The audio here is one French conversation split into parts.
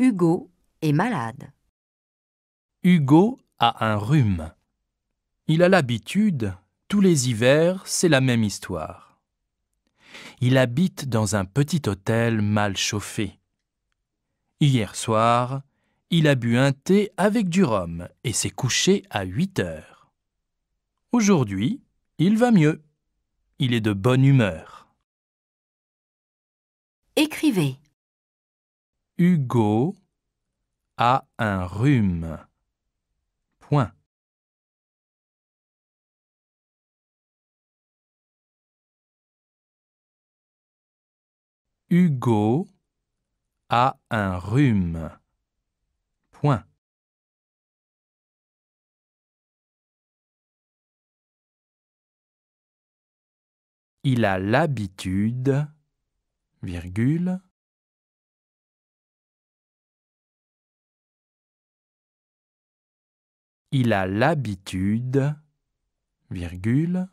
Hugo est malade. Hugo a un rhume. Il a l'habitude, tous les hivers, c'est la même histoire. Il habite dans un petit hôtel mal chauffé. Hier soir, il a bu un thé avec du rhum et s'est couché à 8 heures. Aujourd'hui, il va mieux. Il est de bonne humeur. Écrivez. Hugo a un rhume. Point. Hugo a un rhume. Point. Il a l'habitude, virgule, Il a l'habitude, virgule,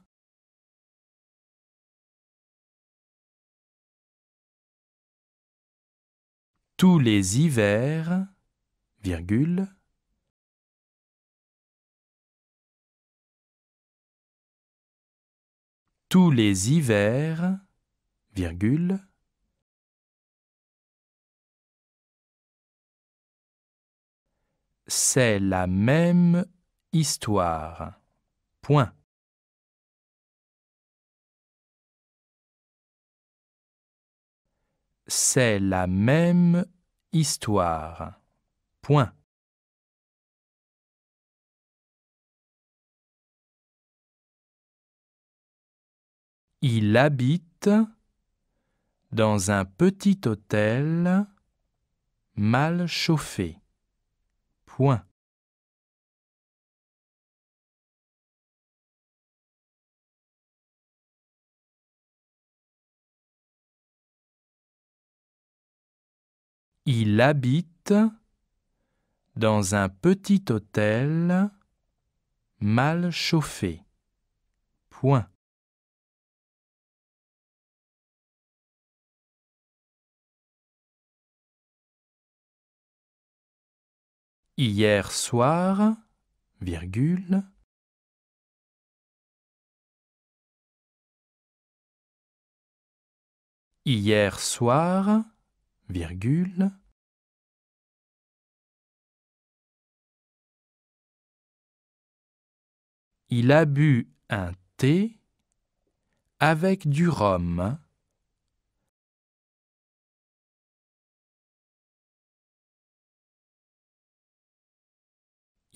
tous les hivers, virgule, tous les hivers, virgule, C'est la même histoire. Point. C'est la même histoire. Point. Il habite dans un petit hôtel mal chauffé. Il habite dans un petit hôtel mal chauffé. Point. Hier soir, virgule. Hier soir, virgule. Il a bu un thé avec du rhum.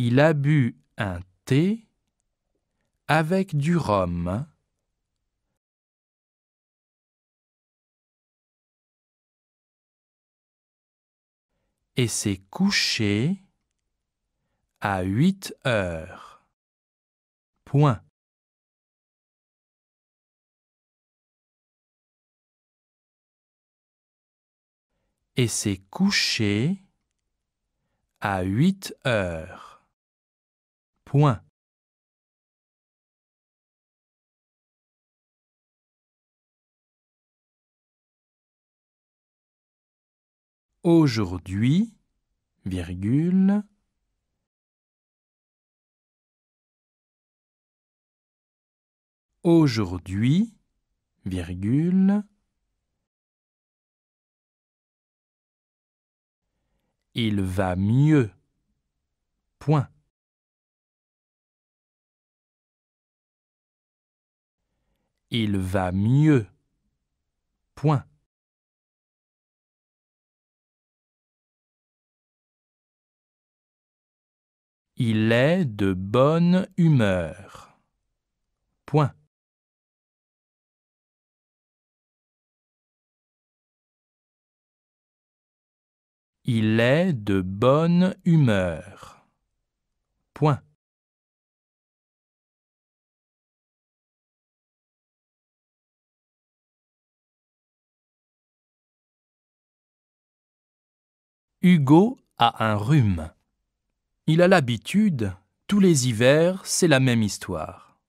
Il a bu un thé avec du rhum. et s'est couché à huit heures. Point. Et s'est couché à huit heures. Point. Aujourd'hui, virgule, Aujourd'hui, virgule, il va mieux. Point. Il va mieux. Point. Il est de bonne humeur. Point. Il est de bonne humeur. Point. Hugo a un rhume. Il a l'habitude, tous les hivers, c'est la même histoire.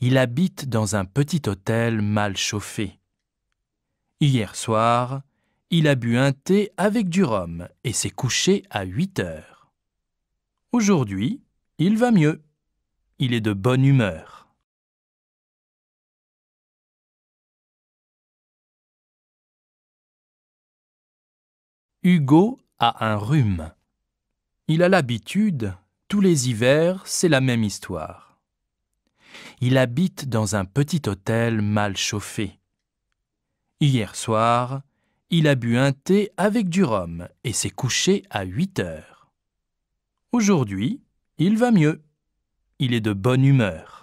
Il habite dans un petit hôtel mal chauffé. Hier soir, il a bu un thé avec du rhum et s'est couché à 8 heures. Aujourd'hui, il va mieux. Il est de bonne humeur. Hugo a un rhume. Il a l'habitude, tous les hivers, c'est la même histoire. Il habite dans un petit hôtel mal chauffé. Hier soir, il a bu un thé avec du rhum et s'est couché à 8 heures. Aujourd'hui, il va mieux. Il est de bonne humeur.